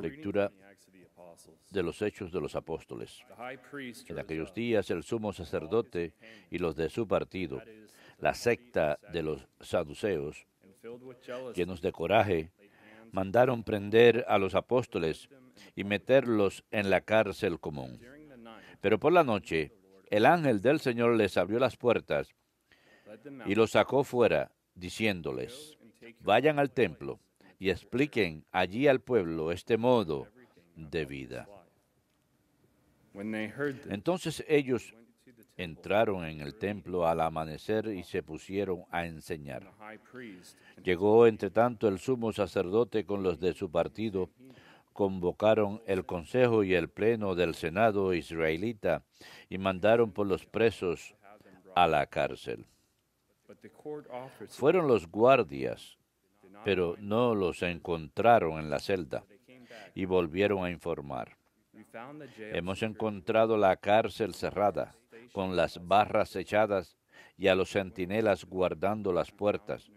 Lectura de los Hechos de los Apóstoles. En aquellos días el sumo sacerdote y los de su partido, la secta de los saduceos, llenos de coraje, mandaron prender a los apóstoles y meterlos en la cárcel común. Pero por la noche, el ángel del Señor les abrió las puertas y los sacó fuera, diciéndoles, vayan al templo y expliquen allí al pueblo este modo de vida. Entonces ellos entraron en el templo al amanecer y se pusieron a enseñar. Llegó entre tanto el sumo sacerdote con los de su partido, convocaron el consejo y el pleno del Senado israelita y mandaron por los presos a la cárcel. Fueron los guardias pero no los encontraron en la celda y volvieron a informar. Hemos encontrado la cárcel cerrada, con las barras echadas y a los centinelas guardando las puertas,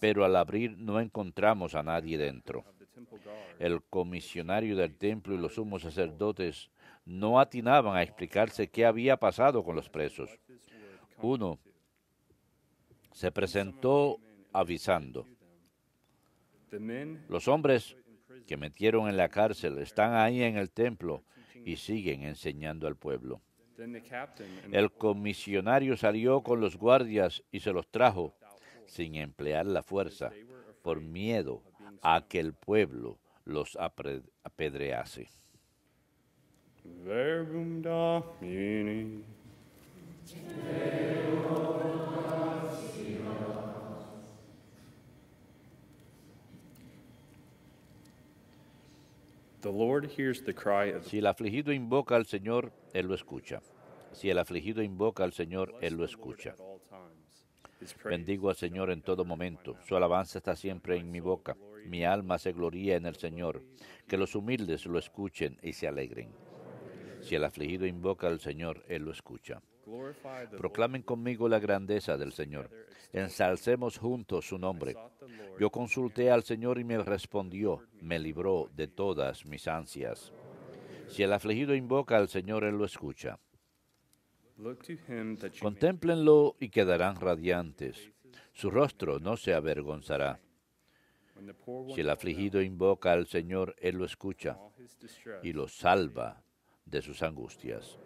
pero al abrir no encontramos a nadie dentro. El comisionario del templo y los sumos sacerdotes no atinaban a explicarse qué había pasado con los presos. Uno se presentó avisando, los hombres que metieron en la cárcel están ahí en el templo y siguen enseñando al pueblo. El comisionario salió con los guardias y se los trajo sin emplear la fuerza, por miedo a que el pueblo los apedrease. Si el afligido invoca al Señor, Él lo escucha. Si el afligido invoca al Señor, Él lo escucha. Bendigo al Señor en todo momento. Su alabanza está siempre en mi boca. Mi alma se gloría en el Señor. Que los humildes lo escuchen y se alegren. Si el afligido invoca al Señor, Él lo escucha. Proclamen conmigo la grandeza del Señor. Ensalcemos juntos su nombre. Yo consulté al Señor y me respondió, me libró de todas mis ansias. Si el afligido invoca al Señor, Él lo escucha. Contémplenlo y quedarán radiantes. Su rostro no se avergonzará. Si el afligido invoca al Señor, Él lo escucha y lo salva de sus angustias.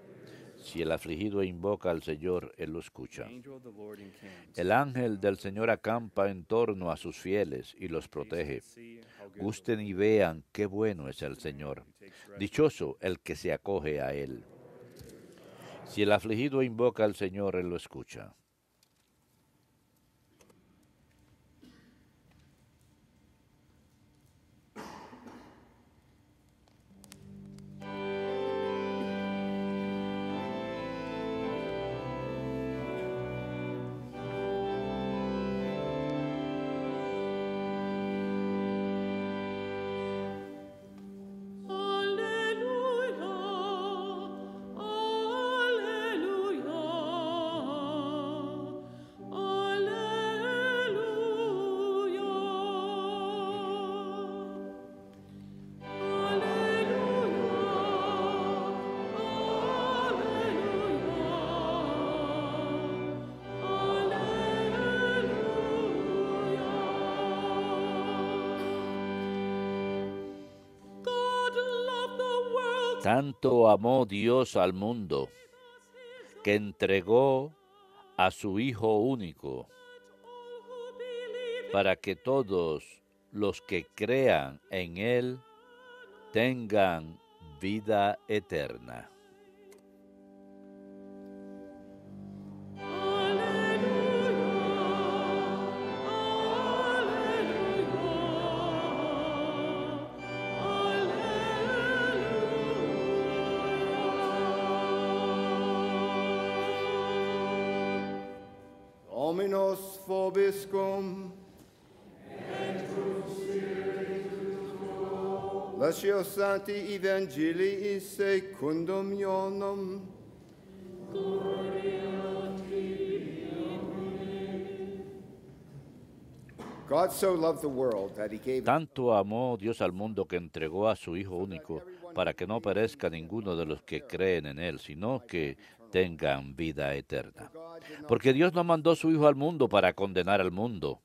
Si el afligido invoca al Señor, Él lo escucha. El ángel del Señor acampa en torno a sus fieles y los protege. Gusten y vean qué bueno es el Señor. Dichoso el que se acoge a Él. Si el afligido invoca al Señor, Él lo escucha. Tanto amó Dios al mundo que entregó a su Hijo único para que todos los que crean en Él tengan vida eterna. Tanto amó Dios al mundo que entregó a su Hijo único para que no perezca ninguno de los que creen en Él, sino que tengan vida eterna. Porque Dios no mandó su Hijo al mundo para condenar al mundo,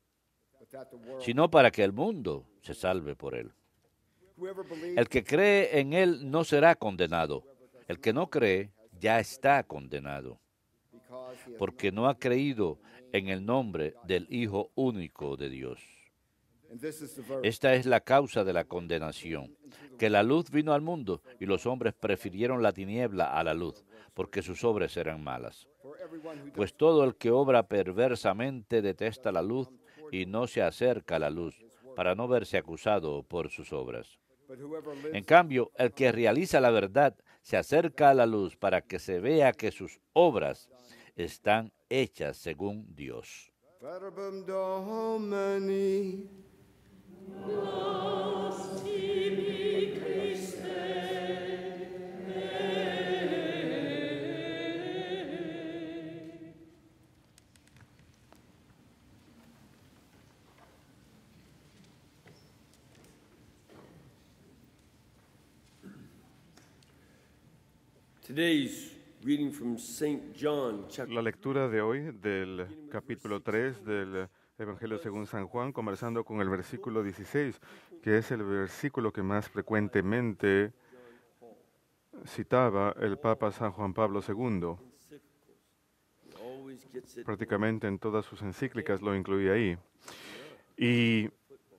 sino para que el mundo se salve por Él. El que cree en Él no será condenado. El que no cree ya está condenado, porque no ha creído en el nombre del Hijo único de Dios. Esta es la causa de la condenación, que la luz vino al mundo y los hombres prefirieron la tiniebla a la luz, porque sus obras eran malas. Pues todo el que obra perversamente detesta la luz y no se acerca a la luz, para no verse acusado por sus obras. En cambio, el que realiza la verdad se acerca a la luz para que se vea que sus obras están hechas según Dios. La lectura de hoy del capítulo 3 del Evangelio según San Juan, conversando con el versículo 16, que es el versículo que más frecuentemente citaba el Papa San Juan Pablo II. Prácticamente en todas sus encíclicas lo incluía ahí. Y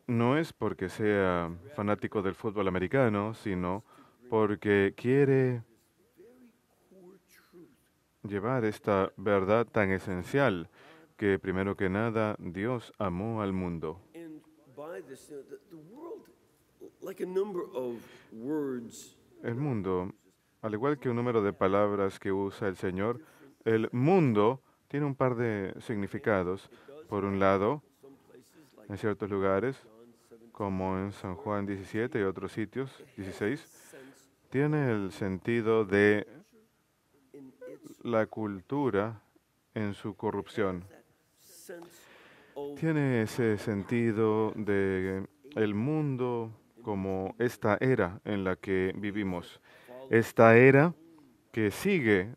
no es porque sea fanático del fútbol americano, sino porque quiere llevar esta verdad tan esencial que primero que nada Dios amó al mundo. El mundo, al igual que un número de palabras que usa el Señor, el mundo tiene un par de significados. Por un lado, en ciertos lugares, como en San Juan 17 y otros sitios, 16, tiene el sentido de la cultura en su corrupción. Tiene ese sentido de el mundo como esta era en la que vivimos, esta era que sigue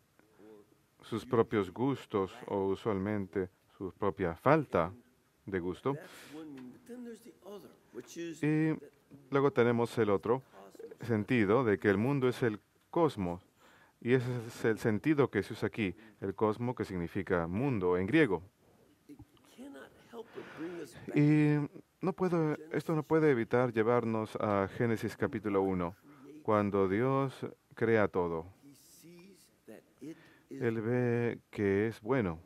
sus propios gustos o usualmente su propia falta de gusto. Y luego tenemos el otro sentido de que el mundo es el cosmos, y ese es el sentido que se usa aquí, el cosmo que significa mundo en griego. Y no puedo, esto no puede evitar llevarnos a Génesis capítulo 1, cuando Dios crea todo. Él ve que es bueno.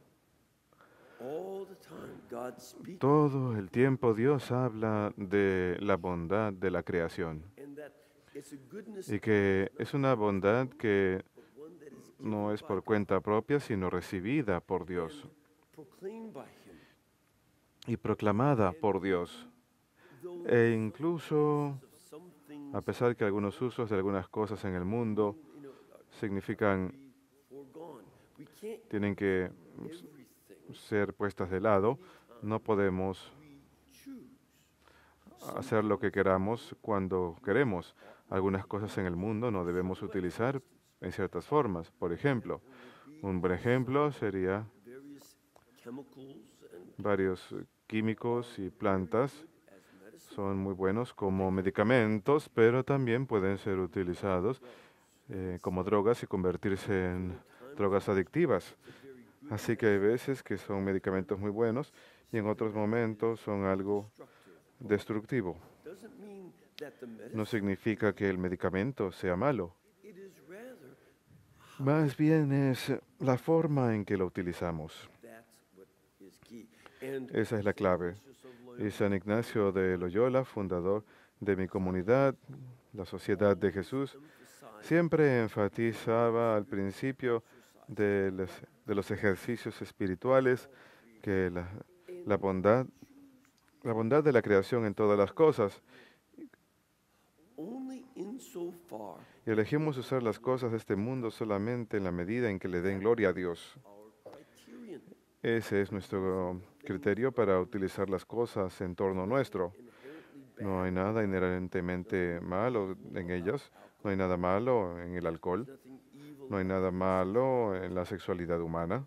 Todo el tiempo Dios habla de la bondad de la creación y que es una bondad que no es por cuenta propia, sino recibida por Dios y proclamada por Dios. E incluso, a pesar que algunos usos de algunas cosas en el mundo significan, tienen que ser puestas de lado, no podemos hacer lo que queramos cuando queremos. Algunas cosas en el mundo no debemos utilizar en ciertas formas. Por ejemplo, un buen ejemplo sería varios químicos y plantas son muy buenos como medicamentos, pero también pueden ser utilizados eh, como drogas y convertirse en drogas adictivas. Así que hay veces que son medicamentos muy buenos y en otros momentos son algo destructivo. No significa que el medicamento sea malo. Más bien es la forma en que lo utilizamos. Esa es la clave. Y San Ignacio de Loyola, fundador de mi comunidad, la Sociedad de Jesús, siempre enfatizaba al principio de los, ejercicios espirituales que la, la, bondad, la bondad de la creación en todas las cosas y elegimos usar las cosas de este mundo solamente en la medida en que le den gloria a Dios. Ese es nuestro criterio para utilizar las cosas en torno nuestro. No hay nada inherentemente malo en ellas, no hay nada malo en el alcohol, no hay nada malo en la sexualidad humana.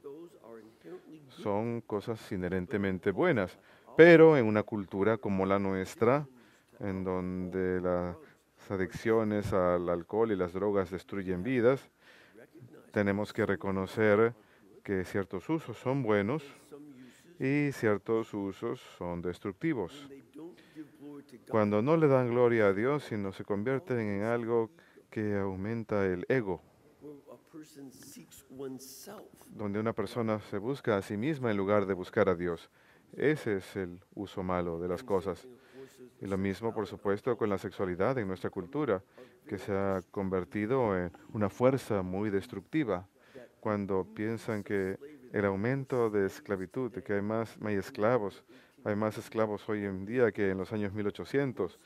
Son cosas inherentemente buenas, pero en una cultura como la nuestra, en donde la las adicciones al alcohol y las drogas destruyen vidas. Tenemos que reconocer que ciertos usos son buenos y ciertos usos son destructivos. Cuando no le dan gloria a Dios, sino se convierten en algo que aumenta el ego, donde una persona se busca a sí misma en lugar de buscar a Dios. Ese es el uso malo de las cosas. Y lo mismo, por supuesto, con la sexualidad en nuestra cultura, que se ha convertido en una fuerza muy destructiva. Cuando piensan que el aumento de esclavitud, que hay más, esclavos, hay más esclavos hoy en día que en los años 1800,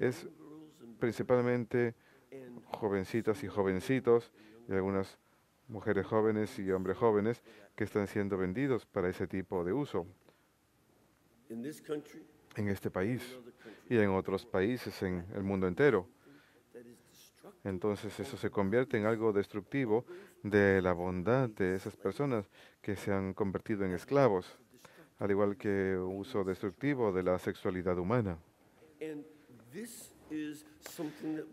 es principalmente jovencitas y jovencitos y algunas mujeres jóvenes y hombres jóvenes que están siendo vendidos para ese tipo de uso en este país y en otros países en el mundo entero. Entonces eso se convierte en algo destructivo de la bondad de esas personas que se han convertido en esclavos, al igual que uso destructivo de la sexualidad humana.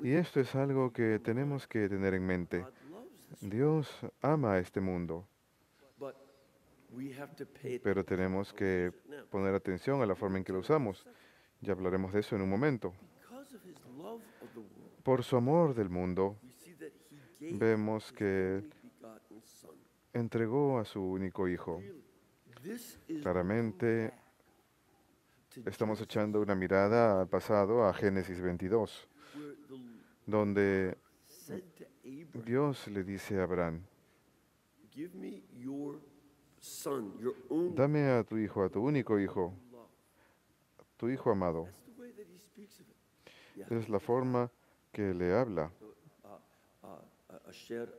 Y esto es algo que tenemos que tener en mente. Dios ama a este mundo. Pero tenemos que poner atención a la forma en que lo usamos. Ya hablaremos de eso en un momento. Por su amor del mundo, vemos que entregó a su único hijo. Claramente, estamos echando una mirada al pasado, a Génesis 22, donde Dios le dice a Abraham, Dame a tu hijo, a tu único hijo, tu hijo amado. Es la forma que le habla. Asher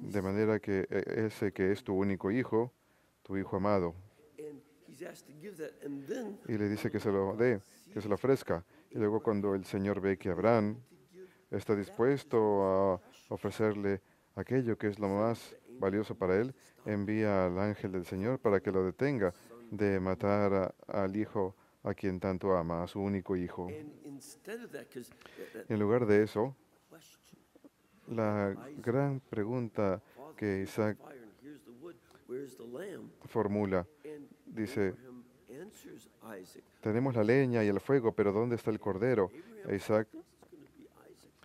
De manera que e, ese que es tu único hijo, tu hijo amado. Y le dice que se lo dé, que se lo ofrezca. Y luego cuando el Señor ve que Abraham está dispuesto a ofrecerle aquello que es lo más valioso para él, envía al ángel del Señor para que lo detenga de matar al hijo a quien tanto ama, a su único hijo. Uh, en lugar de eso, la gran pregunta que Isaac formula, dice, tenemos la leña y el fuego, pero ¿dónde está el cordero? Isaac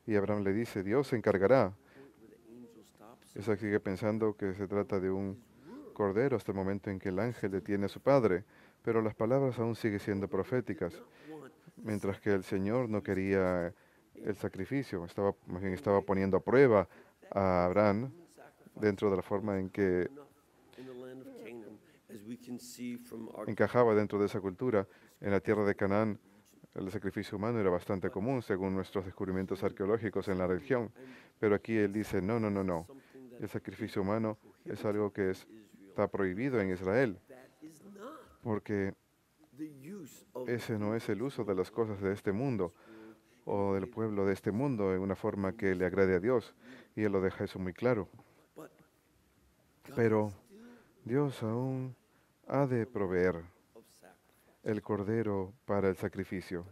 y Abraham le dice, Dios se encargará. Esa sigue pensando que se trata de un cordero hasta el momento en que el ángel detiene a su padre, pero las palabras aún siguen siendo proféticas, mientras que el Señor no quería el sacrificio, estaba, estaba poniendo a prueba a Abraham dentro de la forma en que encajaba dentro de esa cultura. En la tierra de Canaán el sacrificio humano era bastante común según nuestros descubrimientos arqueológicos en la región, pero aquí él dice, no, no, no, no. El sacrificio humano es algo que está prohibido en Israel, porque ese no es el uso de las cosas de este mundo o del pueblo de este mundo en una forma que le agrade a Dios, y él lo deja eso muy claro. Pero Dios aún ha de proveer el cordero para el sacrificio.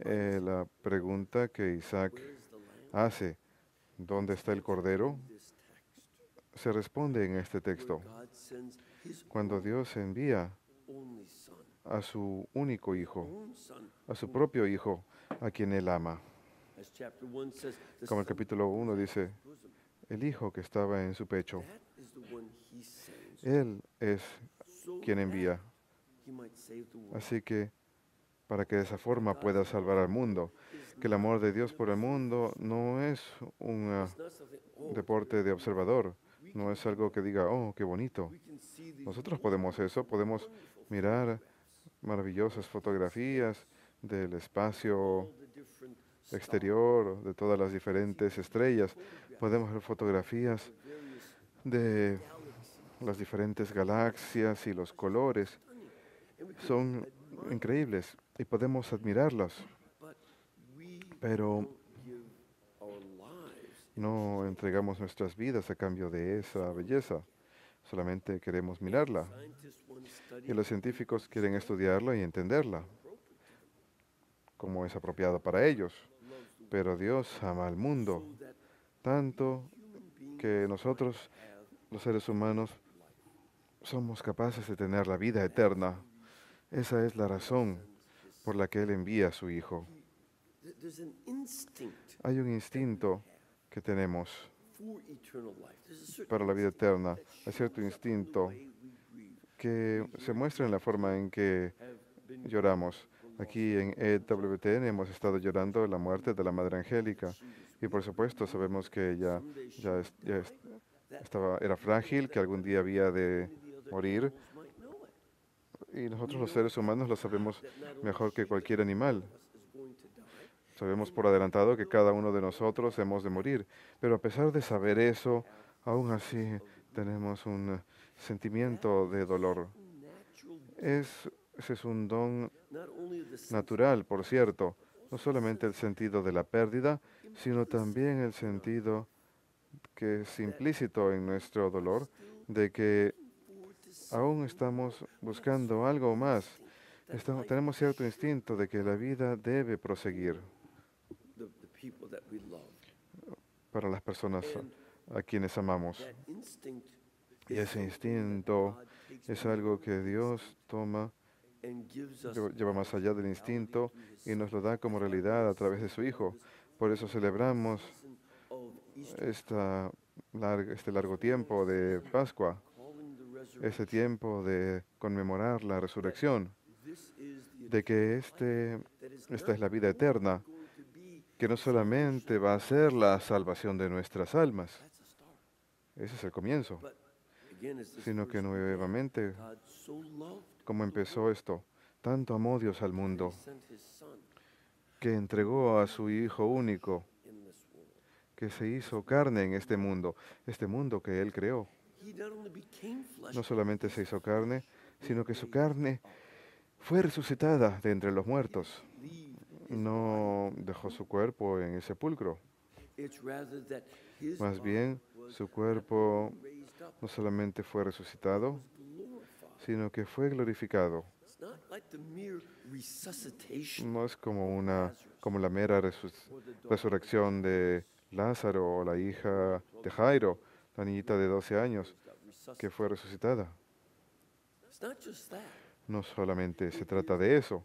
Eh, la pregunta que Isaac hace, ¿dónde está el cordero? Se responde en este texto. Cuando Dios envía a su único hijo, a su propio hijo, a quien él ama. Como el capítulo 1 dice, el hijo que estaba en su pecho. Él es quien envía. Así que para que de esa forma pueda salvar al mundo. Que el amor de Dios por el mundo no es un ah, deporte de observador, no es algo que diga, oh, qué bonito. Nosotros podemos eso, podemos mirar maravillosas fotografías del espacio exterior, de todas las diferentes estrellas, podemos ver fotografías de las diferentes galaxias y los colores son increíbles y podemos admirarlas, pero no entregamos nuestras vidas a cambio de esa belleza, solamente queremos mirarla. Y los científicos quieren estudiarla y entenderla, como es apropiado para ellos. Pero Dios ama al mundo, tanto que nosotros, los seres humanos, somos capaces de tener la vida eterna. Esa es la razón por la que Él envía a su Hijo. Hay un instinto que tenemos para la vida eterna. Hay cierto instinto que se muestra en la forma en que lloramos. Aquí en EWTN hemos estado llorando la muerte de la Madre Angélica y por supuesto sabemos que ella estaba, era frágil, que algún día había de morir, y nosotros los seres humanos lo sabemos mejor que cualquier animal. Sabemos por adelantado que cada uno de nosotros hemos de morir, pero a pesar de saber eso, aún así tenemos un sentimiento de dolor. Es, ese es un don natural, por cierto, no solamente el sentido de la pérdida, sino también el sentido que es implícito en nuestro dolor de que aún estamos buscando algo más. tenemos cierto instinto de que la vida debe proseguir para las personas a quienes amamos. Y ese instinto es algo que Dios toma, lleva más allá del instinto y nos lo da como realidad a través de su Hijo. Por eso celebramos este largo tiempo de Pascua ese tiempo de conmemorar la resurrección, de que este, esta es la vida eterna, que no solamente va a ser la salvación de nuestras almas, ese es el comienzo, sino que nuevamente, como empezó esto, tanto amó Dios al mundo, que entregó a su Hijo único, que se hizo carne en este mundo, este mundo que Él creó. No solamente se hizo carne, sino que su carne fue resucitada de entre los muertos. No dejó su cuerpo en el sepulcro. Más bien, su cuerpo no solamente fue resucitado, sino que fue glorificado. No es como una como la mera resurrección de Lázaro o la hija de Jairo la niñita de 12 años que fue resucitada. No solamente se trata de eso,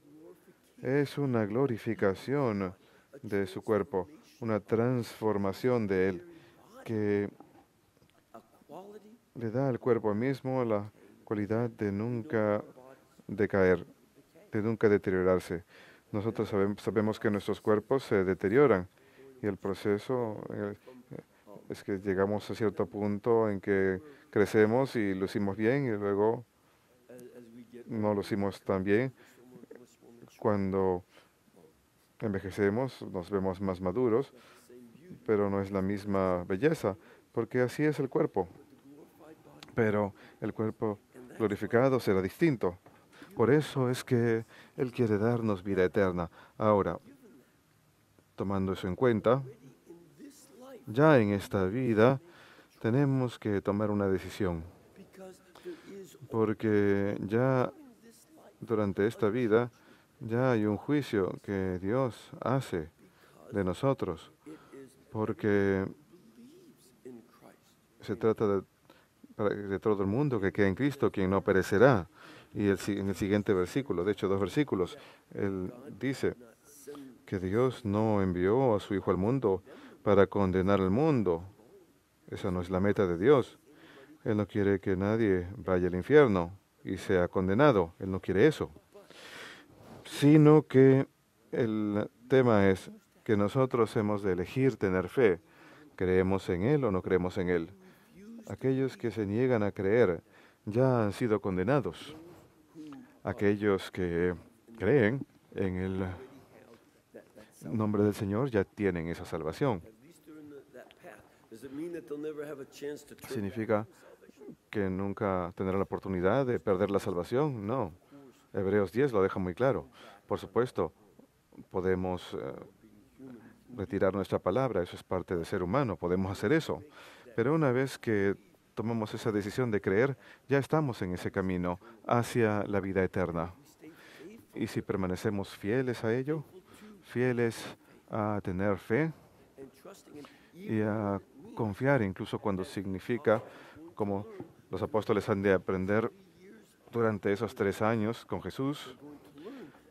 es una glorificación de su cuerpo, una transformación de él que le da al cuerpo mismo la cualidad de nunca decaer, de nunca deteriorarse. Nosotros sabemos que nuestros cuerpos se deterioran y el proceso es que llegamos a cierto punto en que crecemos y lo hicimos bien y luego no lo hicimos tan bien. Cuando envejecemos nos vemos más maduros, pero no es la misma belleza, porque así es el cuerpo. Pero el cuerpo glorificado será distinto. Por eso es que Él quiere darnos vida eterna. Ahora, tomando eso en cuenta, ya en esta vida tenemos que tomar una decisión, porque ya durante esta vida ya hay un juicio que Dios hace de nosotros, porque se trata de, todo el mundo que queda en Cristo, quien no perecerá. Y en el siguiente versículo, de hecho dos versículos, él dice que Dios no envió a su Hijo al mundo para condenar al mundo. Esa no es la meta de Dios. Él no quiere que nadie vaya al infierno y sea condenado. Él no quiere eso. Sino que el tema es que nosotros hemos de elegir tener fe. ¿Creemos en Él o no creemos en Él? Aquellos que se niegan a creer ya han sido condenados. Aquellos que creen en el nombre del Señor ya tienen esa salvación significa que nunca tendrá la oportunidad de perder la salvación. No. Hebreos 10 lo deja muy claro. Por supuesto, podemos eh, retirar nuestra palabra, eso es parte de ser humano, podemos hacer eso. Pero una vez que tomamos esa decisión de creer, ya estamos en ese camino hacia la vida eterna. Y si permanecemos fieles a ello, fieles a tener fe y a confiar, incluso cuando significa, como los apóstoles han de aprender durante esos tres años con Jesús,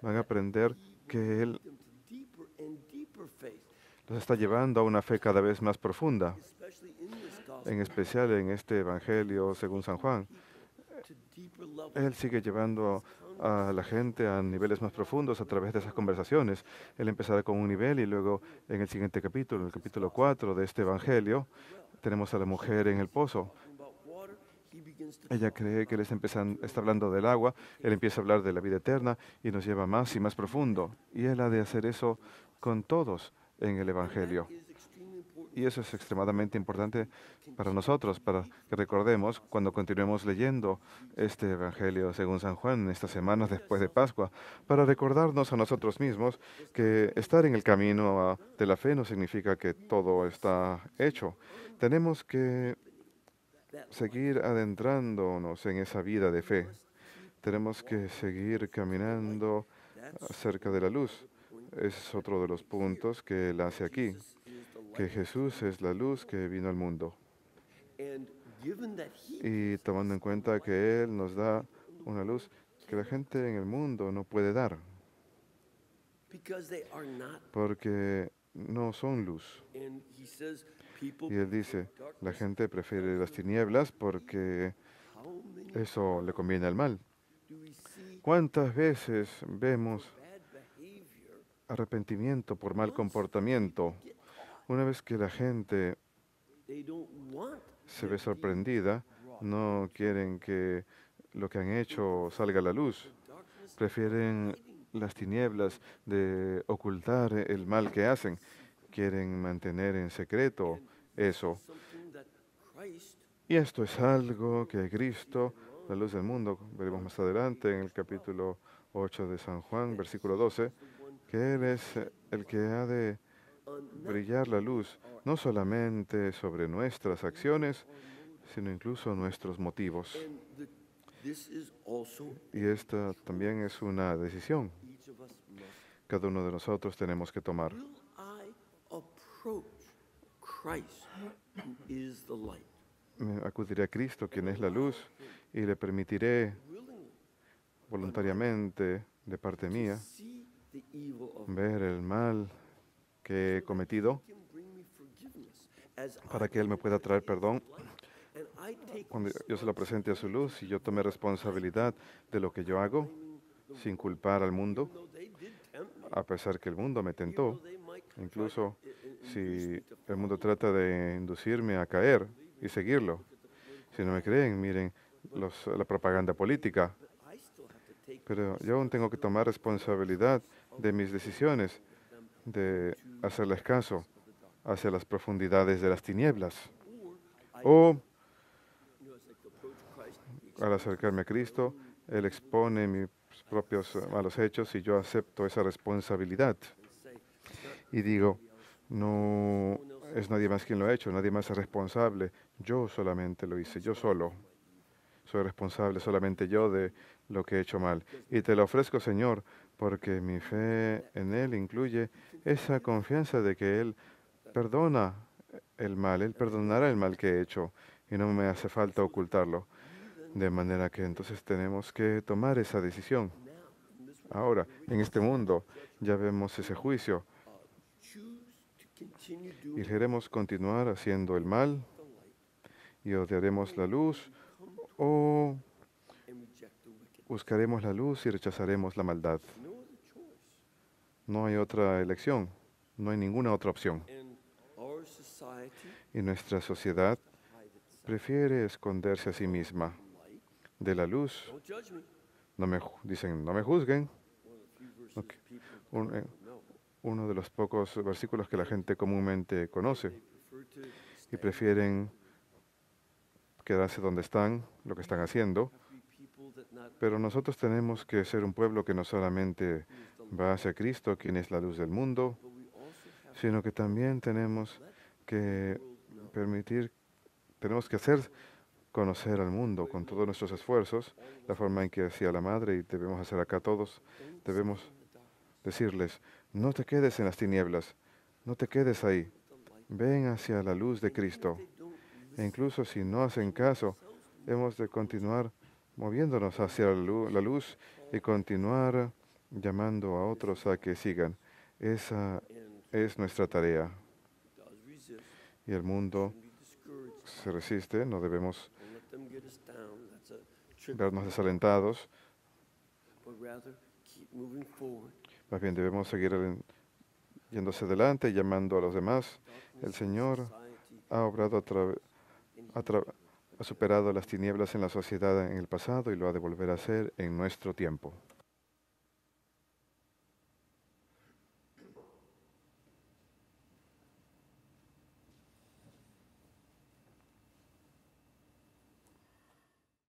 van a aprender que Él los está llevando a una fe cada vez más profunda, en especial en este Evangelio según San Juan. Él sigue llevando a la gente a niveles más profundos a través de esas conversaciones. Él empezará con un nivel y luego en el siguiente capítulo, en el capítulo 4 de este Evangelio, tenemos a la mujer en el pozo. Ella cree que él está, está hablando del agua, él empieza a hablar de la vida eterna y nos lleva más y más profundo. Y él ha de hacer eso con todos en el Evangelio. Y eso es extremadamente importante para nosotros, para que recordemos cuando continuemos leyendo este Evangelio según San Juan en estas semanas después de Pascua, para recordarnos a nosotros mismos que estar en el camino de la fe no significa que todo está hecho. Tenemos que seguir adentrándonos en esa vida de fe. Tenemos que seguir caminando cerca de la luz. es otro de los puntos que él hace aquí que Jesús es la luz que vino al mundo. Y tomando en cuenta que Él nos da una luz que la gente en el mundo no puede dar, porque no son luz. Y Él dice, la gente prefiere las tinieblas porque eso le conviene al mal. ¿Cuántas veces vemos arrepentimiento por mal comportamiento? Una vez que la gente se ve sorprendida, no quieren que lo que han hecho salga a la luz. Prefieren las tinieblas de ocultar el mal que hacen. Quieren mantener en secreto eso. Y esto es algo que Cristo, la luz del mundo, veremos más adelante en el capítulo 8 de San Juan, versículo 12, que Él es el que ha de brillar la luz, no solamente sobre nuestras acciones, sino incluso nuestros motivos. Y esta también es una decisión cada uno de nosotros tenemos que tomar. Acudiré a Cristo, quien es la luz, y le permitiré voluntariamente, de parte mía, ver el mal que he cometido para que Él me pueda traer perdón. Cuando yo se lo presente a su luz y yo tome responsabilidad de lo que yo hago sin culpar al mundo, a pesar que el mundo me tentó, incluso si el mundo trata de inducirme a caer y seguirlo. Si no me creen, miren la propaganda política. Pero yo aún tengo que tomar responsabilidad de mis decisiones de hacerles caso hacia las profundidades de las tinieblas. O al acercarme a Cristo, Él expone mis propios malos hechos y yo acepto esa responsabilidad. Y digo, no es nadie más quien lo ha hecho, nadie más es responsable. Yo solamente lo hice, yo solo. Soy responsable solamente yo de lo que he hecho mal. Y te lo ofrezco, Señor, porque mi fe en Él incluye esa confianza de que Él perdona el mal, Él perdonará el mal que he hecho y no me hace falta ocultarlo. De manera que entonces tenemos que tomar esa decisión. Ahora, en este mundo ya vemos ese juicio. Y queremos continuar haciendo el mal y odiaremos la luz o buscaremos la luz y rechazaremos la maldad. No hay otra elección, no hay ninguna otra opción. Y nuestra sociedad prefiere esconderse a sí misma de la luz. No me dicen, no me juzguen. Eh, uno de los pocos versículos que la gente comúnmente conoce y prefieren quedarse donde están, lo que están haciendo. Pero nosotros tenemos que ser un pueblo que no solamente va hacia Cristo, quien es la luz del mundo, sino que también tenemos que permitir, tenemos que hacer conocer al mundo con todos nuestros esfuerzos, la forma en que hacía la madre y debemos hacer acá todos, debemos decirles, no te quedes en las tinieblas, no te quedes ahí, ven hacia la luz de Cristo. E incluso si no hacen caso, hemos de continuar moviéndonos hacia la luz y continuar llamando a otros a que sigan. Esa es nuestra tarea. Y el mundo se resiste, no debemos vernos desalentados. Más bien debemos seguir yéndose adelante, llamando a los demás. El Señor ha obrado ha superado las tinieblas en la sociedad en el pasado y lo ha de volver a hacer en nuestro tiempo.